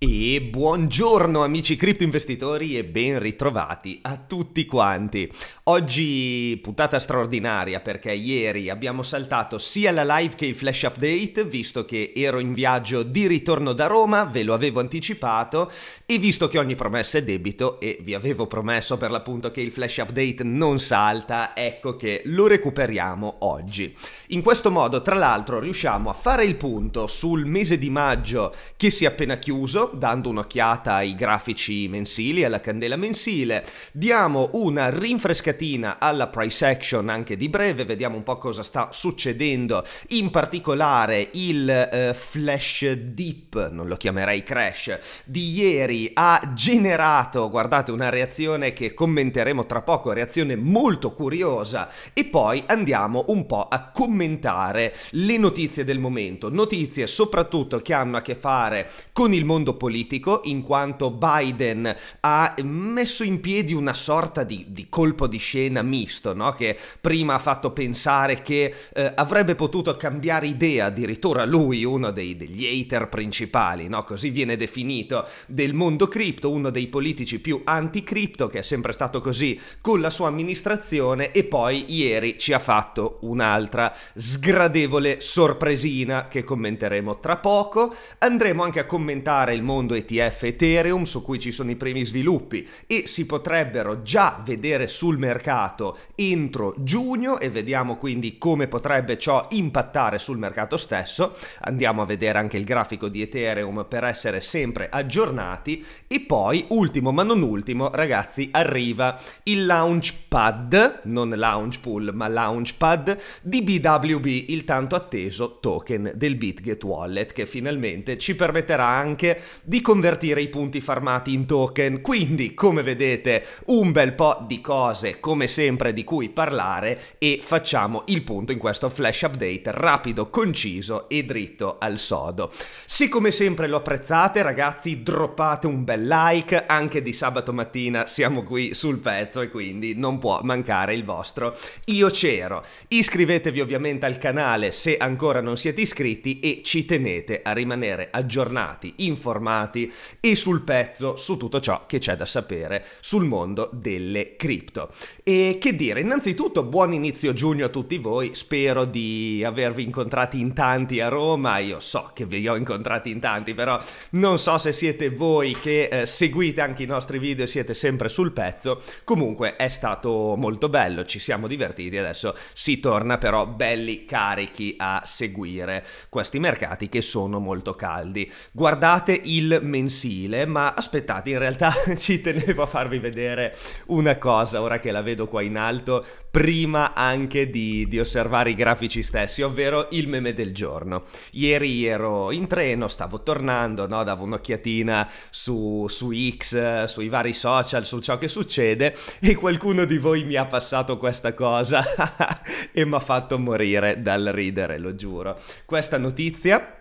E buongiorno amici criptoinvestitori e ben ritrovati a tutti quanti. Oggi puntata straordinaria perché ieri abbiamo saltato sia la live che il flash update, visto che ero in viaggio di ritorno da Roma, ve lo avevo anticipato, e visto che ogni promessa è debito e vi avevo promesso per l'appunto che il flash update non salta, ecco che lo recuperiamo oggi. In questo modo, tra l'altro, riusciamo a fare il punto sul mese di maggio che si è appena chiuso dando un'occhiata ai grafici mensili, alla candela mensile, diamo una rinfrescatina alla price action anche di breve, vediamo un po' cosa sta succedendo, in particolare il eh, flash dip, non lo chiamerei crash, di ieri ha generato, guardate, una reazione che commenteremo tra poco, reazione molto curiosa, e poi andiamo un po' a commentare le notizie del momento, notizie soprattutto che hanno a che fare con il mondo politico, in quanto Biden ha messo in piedi una sorta di, di colpo di scena misto, no? che prima ha fatto pensare che eh, avrebbe potuto cambiare idea, addirittura lui, uno dei, degli hater principali, no? così viene definito, del mondo cripto, uno dei politici più anti-cripto, che è sempre stato così con la sua amministrazione, e poi ieri ci ha fatto un'altra sgradevole sorpresina che commenteremo tra poco. Andremo anche a commentare il mondo ETF Ethereum su cui ci sono i primi sviluppi e si potrebbero già vedere sul mercato entro giugno e vediamo quindi come potrebbe ciò impattare sul mercato stesso. Andiamo a vedere anche il grafico di Ethereum per essere sempre aggiornati e poi ultimo ma non ultimo ragazzi arriva il Launchpad, non launch pool ma Launchpad di BWB, il tanto atteso token del BitGet Wallet che finalmente ci permetterà anche di convertire i punti farmati in token. Quindi, come vedete, un bel po' di cose, come sempre, di cui parlare e facciamo il punto in questo flash update rapido, conciso e dritto al sodo. Se come sempre lo apprezzate, ragazzi, droppate un bel like, anche di sabato mattina siamo qui sul pezzo e quindi non può mancare il vostro io c'ero. Iscrivetevi ovviamente al canale se ancora non siete iscritti e ci tenete a rimanere aggiornati, informati informati e sul pezzo su tutto ciò che c'è da sapere sul mondo delle cripto. E che dire, innanzitutto buon inizio giugno a tutti voi, spero di avervi incontrati in tanti a Roma, io so che vi ho incontrati in tanti, però non so se siete voi che eh, seguite anche i nostri video e siete sempre sul pezzo, comunque è stato molto bello, ci siamo divertiti, adesso si torna però belli carichi a seguire questi mercati che sono molto caldi. Guardate i il mensile, ma aspettate, in realtà ci tenevo a farvi vedere una cosa, ora che la vedo qua in alto, prima anche di, di osservare i grafici stessi, ovvero il meme del giorno. Ieri ero in treno, stavo tornando, no? davo un'occhiatina su, su X, sui vari social, su ciò che succede, e qualcuno di voi mi ha passato questa cosa e mi ha fatto morire dal ridere, lo giuro. Questa notizia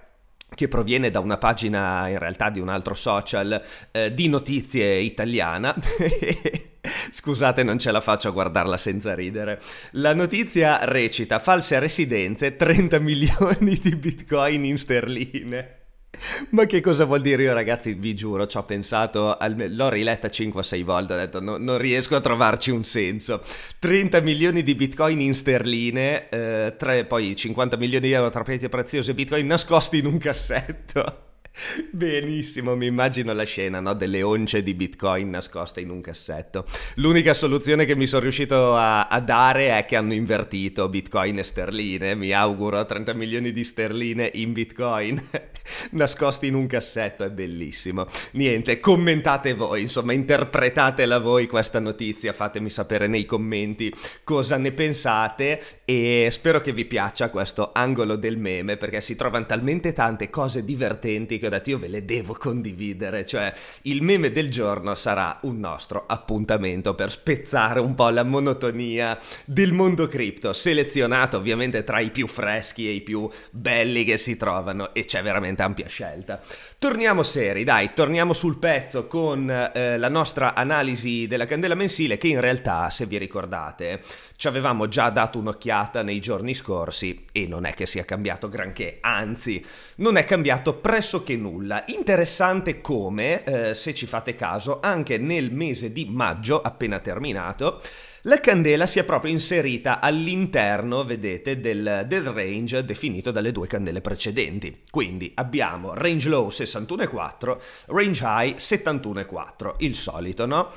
che proviene da una pagina in realtà di un altro social eh, di notizie italiana. Scusate, non ce la faccio a guardarla senza ridere. La notizia recita: false residenze, 30 milioni di bitcoin in sterline. Ma che cosa vuol dire? Io ragazzi vi giuro, ci ho pensato, al... l'ho riletta 5 6 volte, ho detto no, non riesco a trovarci un senso. 30 milioni di bitcoin in sterline, eh, 3, poi 50 milioni di euro tra pietre preziose e bitcoin nascosti in un cassetto. Benissimo, mi immagino la scena no? delle once di bitcoin nascoste in un cassetto. L'unica soluzione che mi sono riuscito a, a, dare è che hanno invertito bitcoin e sterline. Mi auguro 30 milioni di sterline in bitcoin nascosti in un cassetto, è bellissimo. Niente, commentate voi, insomma, interpretatela voi questa notizia, fatemi sapere nei commenti cosa ne pensate e spero che vi piaccia questo angolo del meme perché si trovano talmente tante cose divertenti che ho detto io ve le devo condividere, cioè il meme del giorno sarà un nostro appuntamento per spezzare un po' la monotonia del mondo cripto, selezionato ovviamente tra i più freschi e i più belli che si trovano e c'è veramente ampia scelta. Torniamo seri, dai, torniamo sul pezzo con eh, la nostra analisi della candela mensile che in realtà, se vi ricordate, ci avevamo già dato un'occhiata nei giorni scorsi e non è che sia cambiato granché, anzi, non è cambiato pressoché nulla. Interessante come, eh, se ci fate caso, anche nel mese di maggio, appena terminato, la candela si è proprio inserita all'interno, vedete, del, del, range definito dalle due candele precedenti. Quindi abbiamo range low 61,4, range high 71,4, il solito, no?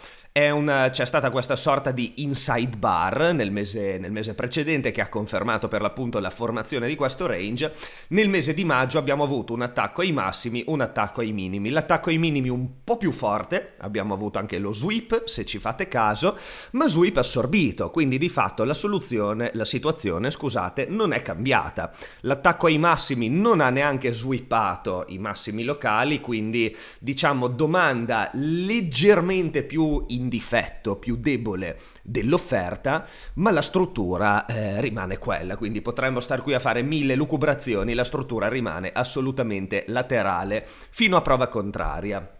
una, c'è stata questa sorta di inside bar nel mese, nel mese precedente che ha confermato per l'appunto la formazione di questo range. Nel mese di maggio abbiamo avuto un attacco ai massimi, un attacco ai minimi. L'attacco ai minimi un po' più forte, abbiamo avuto anche lo sweep, se ci fate caso, ma sweep assorbito, quindi di fatto la soluzione, la situazione, scusate, non è cambiata. L'attacco ai massimi non ha neanche sweepato i massimi locali, quindi diciamo domanda leggermente più in in difetto, più debole dell'offerta, ma la struttura eh, rimane quella, quindi potremmo stare qui a fare mille lucubrazioni, la struttura rimane assolutamente laterale fino a prova contraria.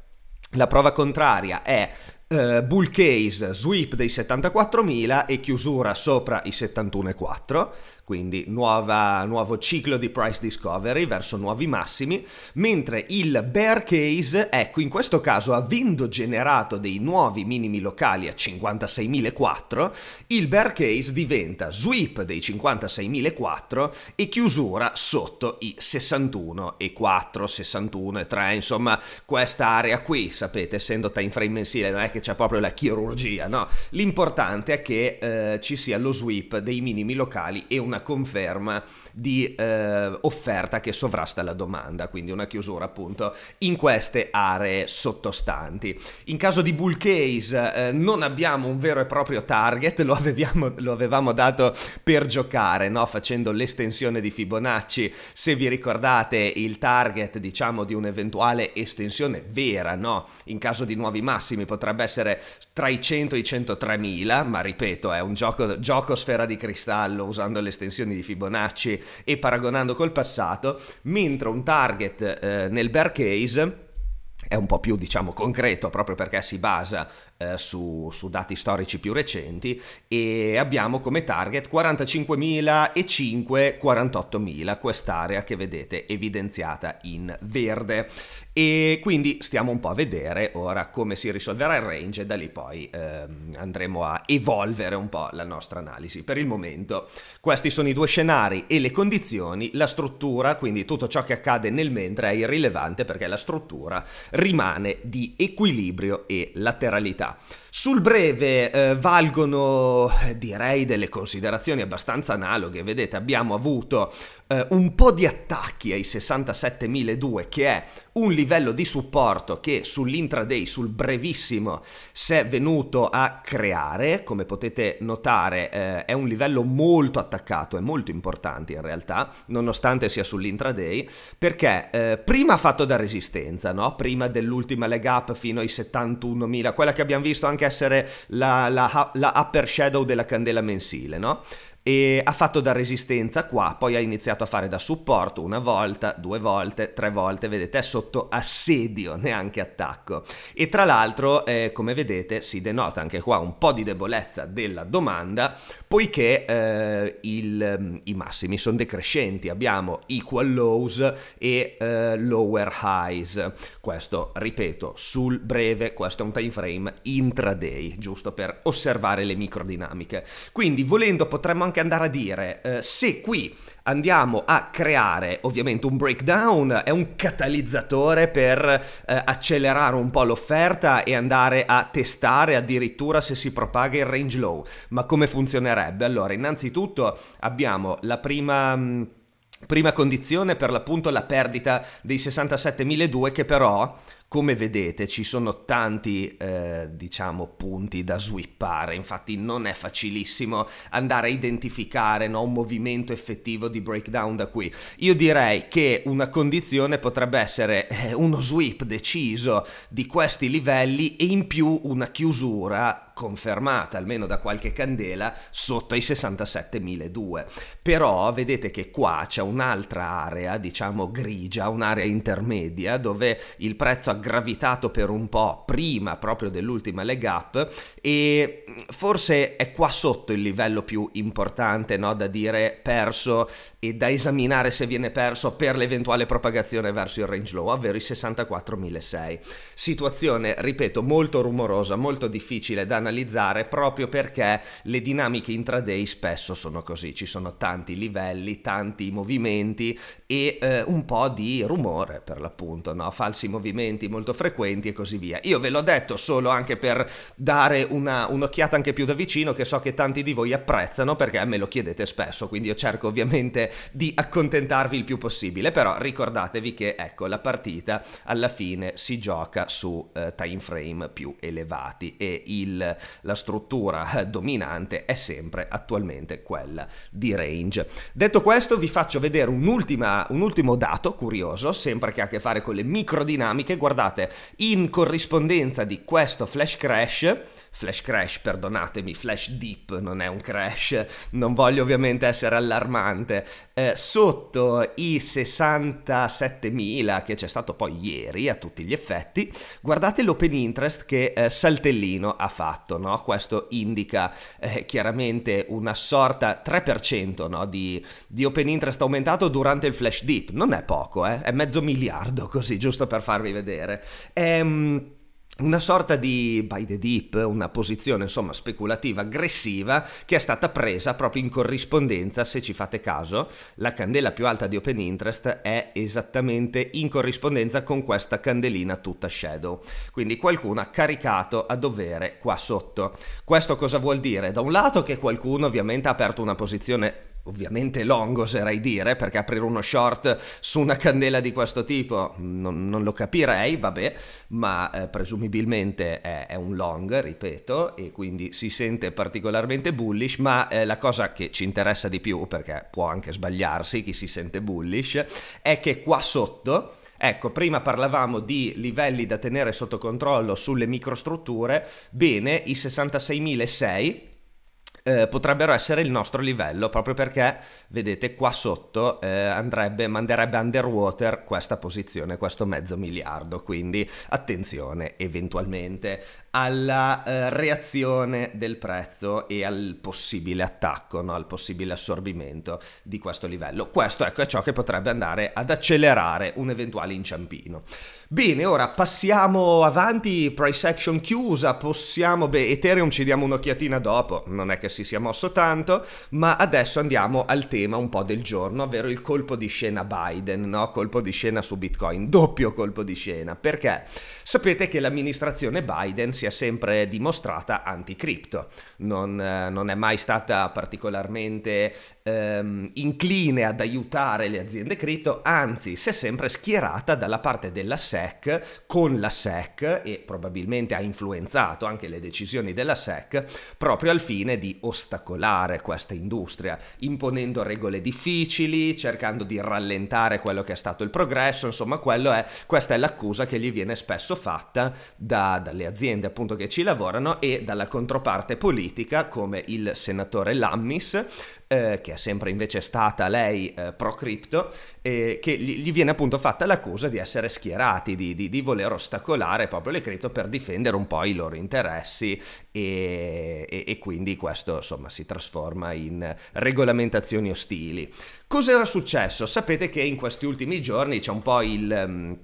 La prova contraria è eh, bull case, sweep dei 74.000 e chiusura sopra i 71.4, quindi nuova, nuovo ciclo di price discovery verso nuovi massimi, mentre il bear case, ecco in questo caso avendo generato dei nuovi minimi locali a 56.004, il bear case diventa sweep dei 56.004 e chiusura sotto i 61.4, 61.3, insomma questa area qui, sapete, essendo time frame mensile non è che che c'è proprio la chirurgia, no? L'importante è che eh, ci sia lo sweep dei minimi locali e una conferma di eh, offerta che sovrasta la domanda, quindi una chiusura appunto in queste aree sottostanti. In caso di bull case eh, non abbiamo un vero e proprio target, lo, avevamo, lo avevamo dato per giocare, no? facendo l'estensione di Fibonacci, se vi ricordate il target diciamo di un'eventuale estensione vera, no? in caso di nuovi massimi potrebbe essere essere tra i 100 e i 103 mila, ma ripeto, è un gioco, gioco sfera di cristallo usando le estensioni di Fibonacci e paragonando col passato, mentre un target eh, nel bear case è un po' più diciamo concreto proprio perché si basa eh, su, su, dati storici più recenti e abbiamo come target 45.000 e 5 48.000 quest'area che vedete evidenziata in verde e quindi stiamo un po' a vedere ora come si risolverà il range e da lì poi eh, andremo a evolvere un po' la nostra analisi. Per il momento questi sono i due scenari e le condizioni, la struttura, quindi tutto ciò che accade nel mentre è irrilevante perché la struttura rimane di equilibrio e lateralità. 下。Sul breve eh, valgono eh, direi delle considerazioni abbastanza analoghe, vedete abbiamo avuto eh, un po' di attacchi ai 67.002 che è un livello di supporto che sull'intraday, sul brevissimo, si è venuto a creare, come potete notare eh, è un livello molto attaccato e molto importante in realtà, nonostante sia sull'intraday, perché eh, prima ha fatto da resistenza, no? prima dell'ultima leg up fino ai 71.000, quella che abbiamo visto anche anche essere la, la, la upper shadow della candela mensile, no? E ha fatto da resistenza qua, poi ha iniziato a fare da supporto una volta, due volte, tre volte, vedete è sotto assedio, neanche attacco. E tra l'altro, eh, come vedete, si denota anche qua un po' di debolezza della domanda, poiché eh, il, i massimi sono decrescenti, abbiamo equal lows e eh, lower highs. Questo, ripeto, sul breve, questo è un time frame intraday, giusto per osservare le microdinamiche. Quindi volendo potremmo anche anche andare a dire, eh, se qui andiamo a creare ovviamente un breakdown, è un catalizzatore per eh, accelerare un po' l'offerta e andare a testare addirittura se si propaga il range low. Ma come funzionerebbe? Allora, innanzitutto abbiamo la prima... Mh, mm, prima condizione per l'appunto la perdita dei 67.200 che però come vedete ci sono tanti eh, diciamo punti da swippare, infatti non è facilissimo andare a identificare no, un movimento effettivo di breakdown da qui. Io direi che una condizione potrebbe essere eh, uno sweep deciso di questi livelli e in più una chiusura confermata almeno da qualche candela sotto i 67.002 però vedete che qua c'è un'altra area diciamo grigia un'area intermedia dove il prezzo a gravitato per un po' prima proprio dell'ultima leg up e forse è qua sotto il livello più importante no? da dire perso e da esaminare se viene perso per l'eventuale propagazione verso il range low, ovvero i 64.600. Situazione, ripeto, molto rumorosa, molto difficile da analizzare proprio perché le dinamiche intraday spesso sono così, ci sono tanti livelli, tanti movimenti e eh, un po' di rumore per l'appunto, no? falsi movimenti, molto frequenti e così via. Io ve l'ho detto solo anche per dare una, un'occhiata anche più da vicino che so che tanti di voi apprezzano perché me lo chiedete spesso, quindi io cerco ovviamente di accontentarvi il più possibile, però ricordatevi che ecco la partita alla fine si gioca su eh, time frame più elevati e il, la struttura dominante è sempre attualmente quella di range. Detto questo vi faccio vedere un, un ultimo dato curioso, sempre che ha a che fare con le microdinamiche, guardate guardate, in corrispondenza di questo flash crash flash crash, perdonatemi, flash deep, non è un crash, non voglio ovviamente essere allarmante, eh, sotto i 67.000 che c'è stato poi ieri a tutti gli effetti, guardate l'open interest che eh, Saltellino ha fatto, no? questo indica eh, chiaramente una sorta 3% no? di, di open interest aumentato durante il flash deep, non è poco, eh? è mezzo miliardo così, giusto per farvi vedere. Ehm una sorta di by the deep, una posizione insomma speculativa aggressiva che è stata presa proprio in corrispondenza, se ci fate caso, la candela più alta di open interest è esattamente in corrispondenza con questa candelina tutta shadow. Quindi qualcuno ha caricato a dovere qua sotto. Questo cosa vuol dire? Da un lato che qualcuno ovviamente ha aperto una posizione ovviamente long oserei dire, perché aprire uno short su una candela di questo tipo non, non lo capirei, vabbè, ma eh, presumibilmente è, è, un long, ripeto, e quindi si sente particolarmente bullish, ma eh, la cosa che ci interessa di più, perché può anche sbagliarsi chi si sente bullish, è che qua sotto... Ecco, prima parlavamo di livelli da tenere sotto controllo sulle microstrutture, bene, i 66.006 eh, potrebbero essere il nostro livello, proprio perché, vedete, qua sotto eh, andrebbe, manderebbe underwater questa posizione, questo mezzo miliardo, quindi attenzione eventualmente alla eh, reazione del prezzo e al possibile attacco, no? al possibile assorbimento di questo livello. Questo ecco, è ciò che potrebbe andare ad accelerare un eventuale inciampino. Bene, ora passiamo avanti, price action chiusa, possiamo, beh, Ethereum ci diamo un'occhiatina dopo, non è che si sia mosso tanto, ma adesso andiamo al tema un po' del giorno, ovvero il colpo di scena Biden, no? colpo di scena su Bitcoin, doppio colpo di scena, perché sapete che l'amministrazione Biden si è sempre dimostrata anti-cripto, non, eh, non, è mai stata particolarmente ehm, incline ad aiutare le aziende cripto, anzi si è sempre schierata dalla parte della SEC con la SEC e probabilmente ha influenzato anche le decisioni della SEC proprio al fine di ostacolare questa industria, imponendo regole difficili, cercando di rallentare quello che è stato il progresso, insomma è, questa è l'accusa che gli viene spesso fatta da, dalle aziende appunto che ci lavorano e dalla controparte politica come il senatore Lammis eh, che è sempre invece stata lei eh, pro cripto, eh, che gli, gli, viene appunto fatta l'accusa di essere schierati, di, di, di, voler ostacolare proprio le cripto per difendere un po' i loro interessi e, e, e quindi questo insomma si trasforma in regolamentazioni ostili. Cos'era successo? Sapete che in questi ultimi giorni c'è un po' il... Um,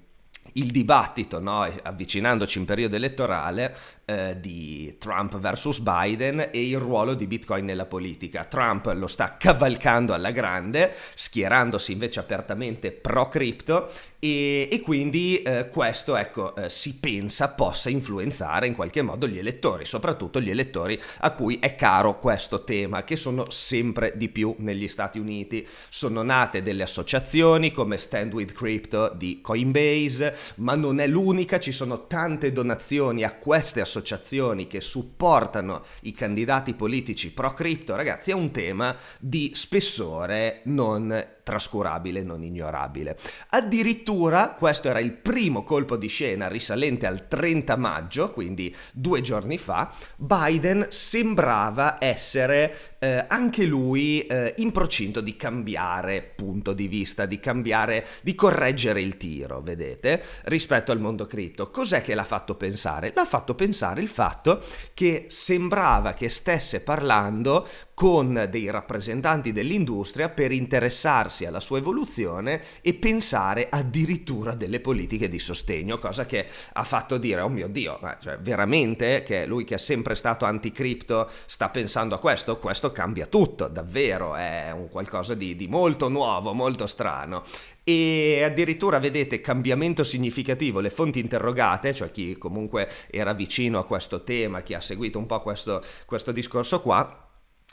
il dibattito, no, avvicinandoci in periodo elettorale, eh, di Trump versus Biden e il ruolo di Bitcoin nella politica. Trump lo sta cavalcando alla grande, schierandosi invece apertamente pro cripto e, e quindi eh, questo ecco, eh, si pensa possa influenzare in qualche modo gli elettori, soprattutto gli elettori a cui è caro questo tema, che sono sempre di più negli Stati Uniti. Sono nate delle associazioni come Stand with Crypto di Coinbase, ma non è l'unica, ci sono tante donazioni a queste associazioni che supportano i candidati politici pro crypto ragazzi, è un tema di spessore non trascurabile, non ignorabile. Addirittura questo era il primo colpo di scena risalente al 30 maggio, quindi due giorni fa, Biden sembrava essere eh, anche lui eh, in procinto di cambiare punto di vista, di cambiare, di correggere il tiro, vedete, rispetto al mondo cripto. Cos'è che l'ha fatto pensare? L'ha fatto pensare il fatto che sembrava che stesse parlando con dei rappresentanti dell'industria per interessarsi alla sua evoluzione e pensare addirittura delle politiche di sostegno, cosa che ha fatto dire, oh mio Dio, ma cioè, veramente che lui che è sempre stato anticripto sta pensando a questo? Questo cambia tutto, davvero, è un qualcosa di, di molto nuovo, molto strano e addirittura vedete cambiamento significativo le fonti interrogate cioè chi comunque era vicino a questo tema chi ha seguito un po' questo, questo discorso qua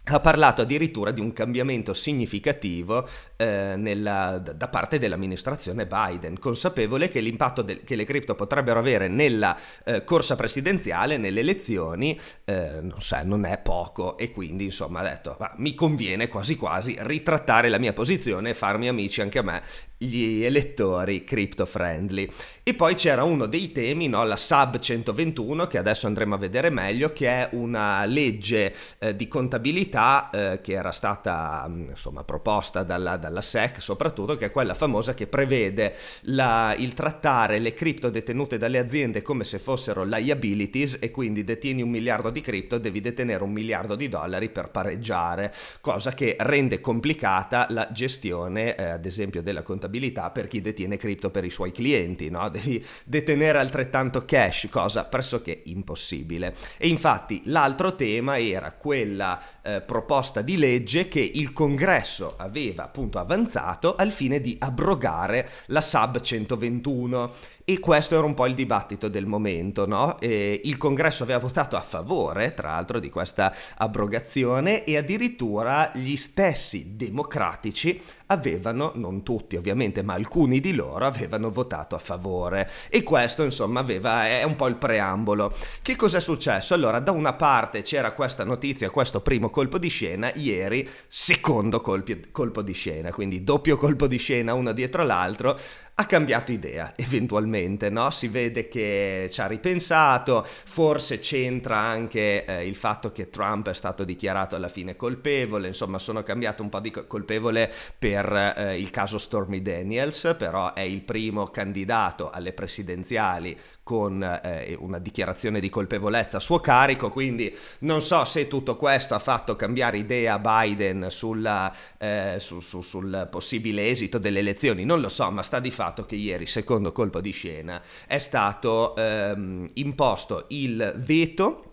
ha parlato addirittura di un cambiamento significativo eh, nella, da parte dell'amministrazione Biden, consapevole che l'impatto de- che le cripto potrebbero avere nella eh, corsa presidenziale, nelle elezioni, eh, non, sa, non, è poco e quindi insomma ha detto mi conviene quasi quasi ritrattare la mia posizione e farmi amici anche a me gli elettori crypto friendly. E poi c'era uno dei temi, no, la SAB 121, che adesso andremo a vedere meglio, che è una legge eh, di contabilità eh, che era stata mm, insomma, proposta dalla, dalla, SEC, soprattutto che è quella famosa che prevede la, il trattare le cripto detenute dalle aziende come se fossero liabilities e quindi detieni un miliardo di cripto, devi detenere un miliardo di dollari per pareggiare, cosa che rende complicata la gestione eh, ad esempio della contabilità responsabilità per chi detiene cripto per i suoi clienti, no? Devi detenere altrettanto cash, cosa pressoché impossibile. E infatti l'altro tema era quella eh, proposta di legge che il congresso aveva appunto avanzato al fine di abrogare la SAB 121 e questo era un po' il dibattito del momento, no? eh, il congresso aveva votato a favore, tra l'altro, di questa abrogazione e addirittura gli stessi democratici avevano, non tutti ovviamente, ma alcuni di loro avevano votato a favore. E questo, insomma, aveva, è un po' il preambolo. Che cosa è successo? Allora, da una parte c'era questa notizia, questo primo colpo di scena, ieri secondo colpi, colpo di scena, quindi doppio colpo di scena uno dietro l'altro ha cambiato idea eventualmente, no? Si vede che ci ha ripensato, forse c'entra anche eh, il fatto che Trump è stato dichiarato alla fine colpevole, insomma sono cambiato un po' di colpevole per eh, il caso Stormy Daniels, però è il primo candidato alle presidenziali con eh, una dichiarazione di colpevolezza a suo carico, quindi non so se tutto questo ha fatto cambiare idea Biden sulla, eh, su, su, sul possibile esito delle elezioni, non lo so, ma sta di fatto fatto che ieri, secondo colpo di scena, è stato ehm, imposto il veto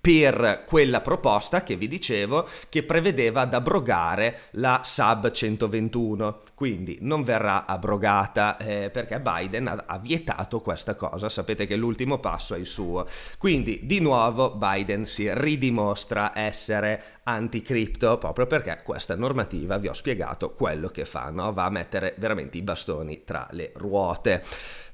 per quella proposta che vi dicevo che prevedeva ad abrogare la SAB 121 quindi non verrà abrogata eh, perché Biden ha, ha, vietato questa cosa sapete che l'ultimo passo è il suo quindi di nuovo Biden si ridimostra essere anticripto proprio perché questa normativa vi ho spiegato quello che fa no? va a mettere veramente i bastoni tra le ruote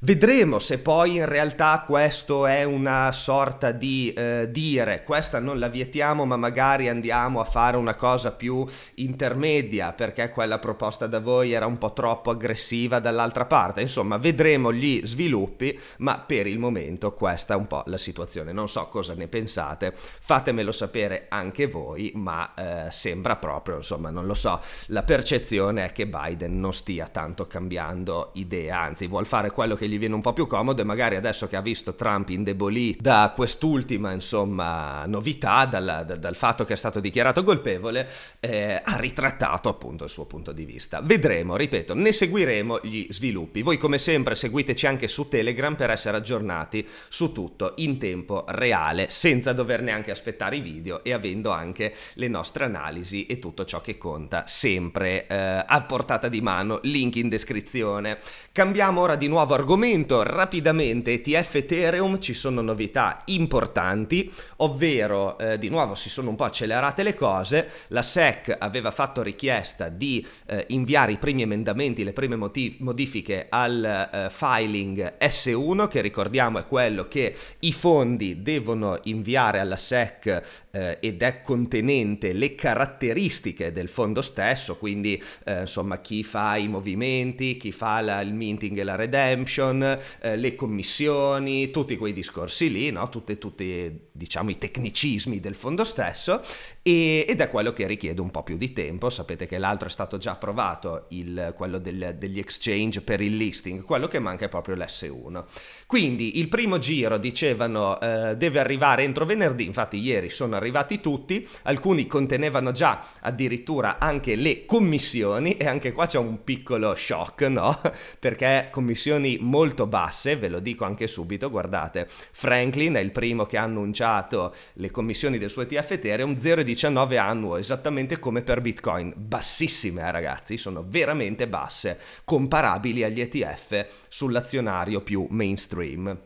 Vedremo se poi in realtà questo è una sorta di eh, dire questa non la vietiamo ma magari andiamo a fare una cosa più intermedia perché quella proposta da voi era un po' troppo aggressiva dall'altra parte. Insomma vedremo gli sviluppi ma per il momento questa è un po' la situazione. Non so cosa ne pensate, fatemelo sapere anche voi ma eh, sembra proprio insomma non lo so. La percezione è che Biden non stia tanto cambiando idea, anzi vuol fare quello che gli gli viene un po' più comodo e magari adesso che ha visto Trump indebolito da quest'ultima insomma novità, dalla, da, dal fatto che è stato dichiarato colpevole, eh, ha ritrattato appunto il suo punto di vista. Vedremo, ripeto, ne seguiremo gli sviluppi. Voi come sempre seguiteci anche su Telegram per essere aggiornati su tutto in tempo reale, senza dover neanche aspettare i video e avendo anche le nostre analisi e tutto ciò che conta sempre eh, a portata di mano, link in descrizione. Cambiamo ora di nuovo argomento Commento rapidamente ETF Ethereum, ci sono novità importanti, ovvero eh, di nuovo si sono un po' accelerate le cose, la SEC aveva fatto richiesta di eh, inviare i primi emendamenti, le prime modifiche al eh, filing S1 che ricordiamo è quello che i fondi devono inviare alla SEC eh, ed è contenente le caratteristiche del fondo stesso, quindi eh, insomma chi fa i movimenti, chi fa la, il minting e la redemption, Commission, eh, le commissioni, tutti quei discorsi lì, no? Tutte, tutti diciamo, i tecnicismi del fondo stesso e, ed è quello che richiede un po' più di tempo. Sapete che l'altro è stato già approvato, il, quello del, degli exchange per il listing, quello che manca è proprio l'S1. Quindi il primo giro dicevano eh, deve arrivare entro venerdì, infatti ieri sono arrivati tutti, alcuni contenevano già addirittura anche le commissioni e anche qua c'è un piccolo shock, no? Perché commissioni molto basse, ve lo dico anche subito, guardate, Franklin è il primo che ha annunciato le commissioni del suo ETF Ethereum 0,18 19 annuo, esattamente come per Bitcoin. Bassissime, eh, ragazzi, sono veramente basse, comparabili agli ETF sull'azionario più mainstream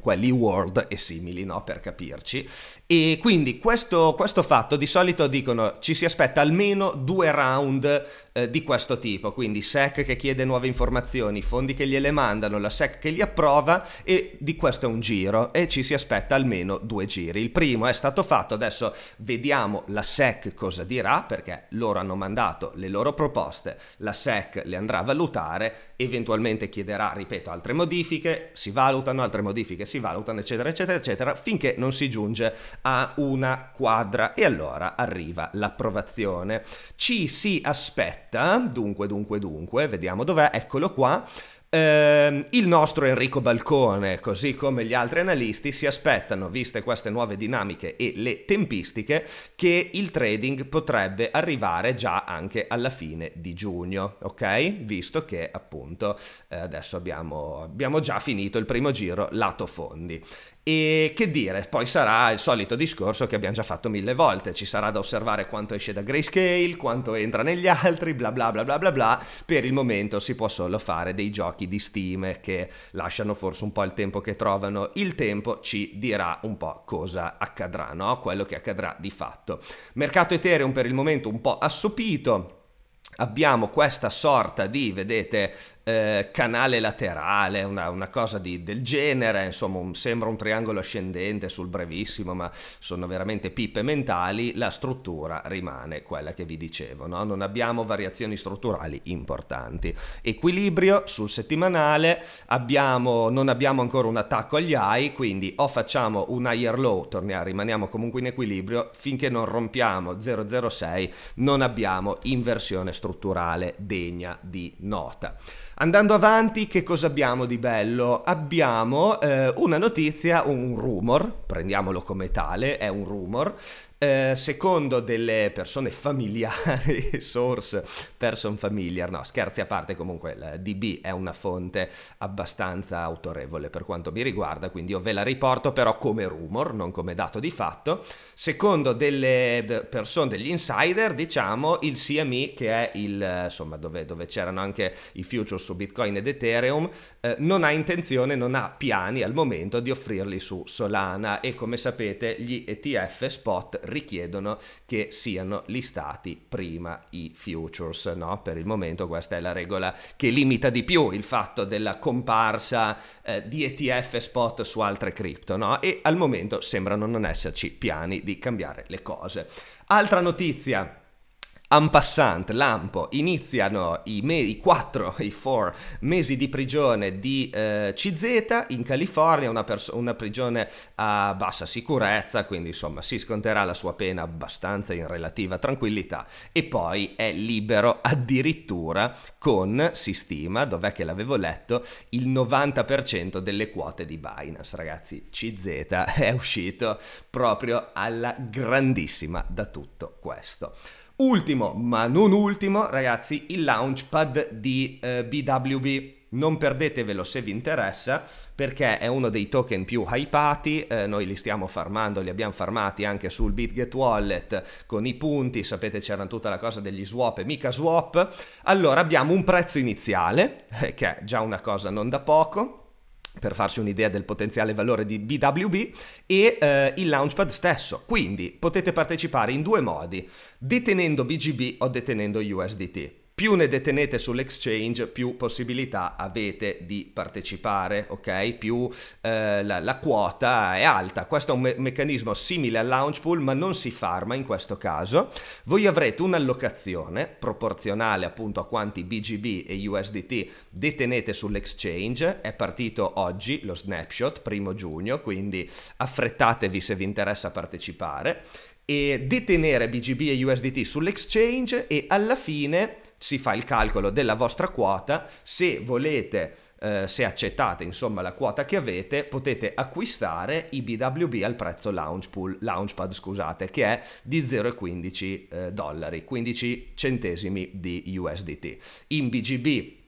quelli World e simili, no? per capirci, e quindi questo, questo, fatto di solito dicono ci si aspetta almeno due round eh, di questo tipo, quindi SEC che chiede nuove informazioni, fondi che gliele mandano, la SEC che li approva e di questo è un giro e ci si aspetta almeno due giri. Il primo è stato fatto, adesso vediamo la SEC cosa dirà perché loro hanno mandato le loro proposte, la SEC le andrà a valutare, eventualmente chiederà, ripeto, altre modifiche, si valutano, altre modifiche si valutano, eccetera, eccetera, eccetera, finché non si giunge a una quadra e allora arriva l'approvazione. Ci si aspetta, dunque, dunque, dunque, vediamo dov'è, eccolo qua. Ehm, il nostro Enrico Balcone, così come gli altri analisti, si aspettano, viste queste nuove dinamiche e le tempistiche, che il trading potrebbe arrivare già anche alla fine di giugno, ok? Visto che appunto eh, adesso abbiamo, abbiamo già finito il primo giro lato fondi. E che dire, poi sarà il solito discorso che abbiamo già fatto mille volte, ci sarà da osservare quanto esce da grayscale, quanto entra negli altri, bla bla bla bla bla bla, per il momento si può solo fare dei giochi di Steam che lasciano forse un po' il tempo che trovano, il tempo ci dirà un po' cosa accadrà, no? quello che accadrà di fatto. Mercato Ethereum per il momento un po' assopito, abbiamo questa sorta di, vedete, eh, canale laterale, una, una cosa di, del genere, insomma un, sembra un triangolo ascendente sul brevissimo, ma sono veramente pippe mentali, la struttura rimane quella che vi dicevo, no? non abbiamo variazioni strutturali importanti. Equilibrio sul settimanale, abbiamo, non abbiamo ancora un attacco agli high, quindi o facciamo un higher low, torniamo, rimaniamo comunque in equilibrio, finché non rompiamo 006 non abbiamo inversione strutturale strutturale degna di nota. Andando avanti, che cosa abbiamo di bello? Abbiamo eh, una notizia, un rumor, prendiamolo come tale, è un rumor, eh, secondo delle persone familiari, source person familiar, no scherzi a parte comunque la DB è una fonte abbastanza autorevole per quanto mi riguarda, quindi io ve la riporto però come rumor, non come dato di fatto. Secondo delle persone, degli insider, diciamo il CME che è il, insomma dove, dove c'erano anche i futures su Bitcoin ed Ethereum, eh, non ha intenzione, non ha piani al momento di offrirli su Solana e come sapete gli ETF spot richiedono che siano listati prima i futures, no? Per il momento questa è la regola che limita di più il fatto della comparsa eh, di ETF spot su altre cripto, no? E al momento sembrano non esserci piani di cambiare le cose. Altra notizia En passant, Lampo, iniziano i, me- i 4, i 4 mesi di prigione di eh, CZ in California, una, pers- una, prigione a bassa sicurezza, quindi insomma si sconterà la sua pena abbastanza in relativa tranquillità e poi è libero addirittura con, si stima, dov'è che l'avevo letto, il 90% delle quote di Binance. Ragazzi, CZ è uscito proprio alla grandissima da tutto questo. Ultimo, ma non ultimo, ragazzi, il launchpad di eh, BWB. Non perdetevelo se vi interessa, perché è uno dei token più hypati, eh, noi li stiamo farmando, li abbiamo farmati anche sul BitGet Wallet con i punti, sapete c'era tutta la cosa degli swap e mica swap. Allora abbiamo un prezzo iniziale, eh, che è già una cosa non da poco, per farsi un'idea del potenziale valore di BWB e eh, il launchpad stesso. Quindi potete partecipare in due modi, detenendo BGB o detenendo USDT più ne detenete sull'exchange, più possibilità avete di partecipare, ok? Più eh, la, la, quota è alta. Questo è un me meccanismo simile al launch pool, ma non si farma in questo caso. Voi avrete un'allocazione proporzionale appunto a quanti BGB e USDT detenete sull'exchange. È partito oggi lo snapshot, primo giugno, quindi affrettatevi se vi interessa partecipare e detenere BGB e USDT sull'exchange e alla fine si fa il calcolo della vostra quota, se volete, eh, se accettate insomma la quota che avete, potete acquistare i BWB al prezzo launch pool, Launchpad, scusate, che è di 0,15 eh, dollari, 15 centesimi di USDT. In BGB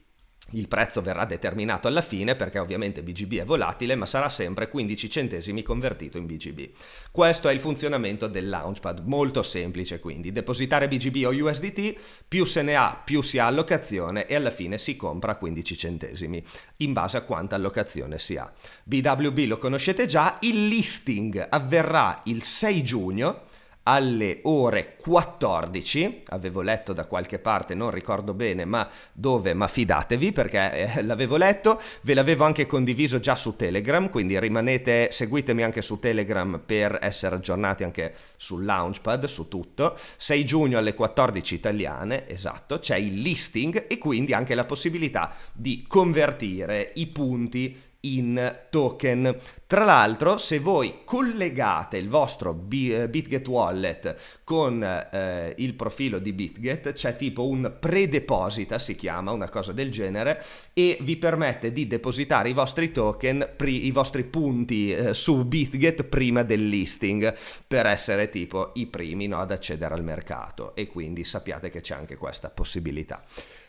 il prezzo verrà determinato alla fine perché ovviamente BGB è volatile ma sarà sempre 15 centesimi convertito in BGB. Questo è il funzionamento del Launchpad, molto semplice quindi, depositare BGB o USDT, più se ne ha più si ha allocazione e alla fine si compra 15 centesimi in base a quanta allocazione si ha. BWB lo conoscete già, il listing avverrà il 6 giugno alle ore 14, avevo letto da qualche parte, non ricordo bene ma dove, ma fidatevi perché eh, l'avevo letto, ve l'avevo anche condiviso già su Telegram, quindi rimanete, seguitemi anche su Telegram per essere aggiornati anche sul Launchpad, su tutto. 6 giugno alle 14 italiane, esatto, c'è il listing e quindi anche la possibilità di convertire i punti in token. Tra l'altro, se voi collegate il vostro eh, Bitget Wallet con eh, il profilo di Bitget, c'è tipo un predeposita, si chiama, una cosa del genere, e vi permette di depositare i vostri token, i vostri punti eh, su Bitget prima del listing, per essere tipo i primi no, ad accedere al mercato. E quindi sappiate che c'è anche questa possibilità.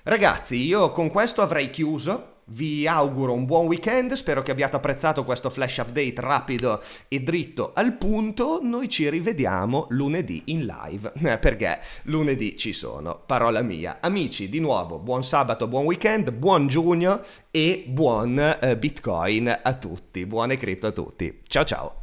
Ragazzi, io con questo avrei chiuso vi auguro un buon weekend, spero che abbiate apprezzato questo flash update rapido e dritto al punto. Noi ci rivediamo lunedì in live, eh, perché lunedì ci sono, parola mia. Amici, di nuovo, buon sabato, buon weekend, buon giugno e buon eh, Bitcoin a tutti, buone cripto a tutti. Ciao ciao!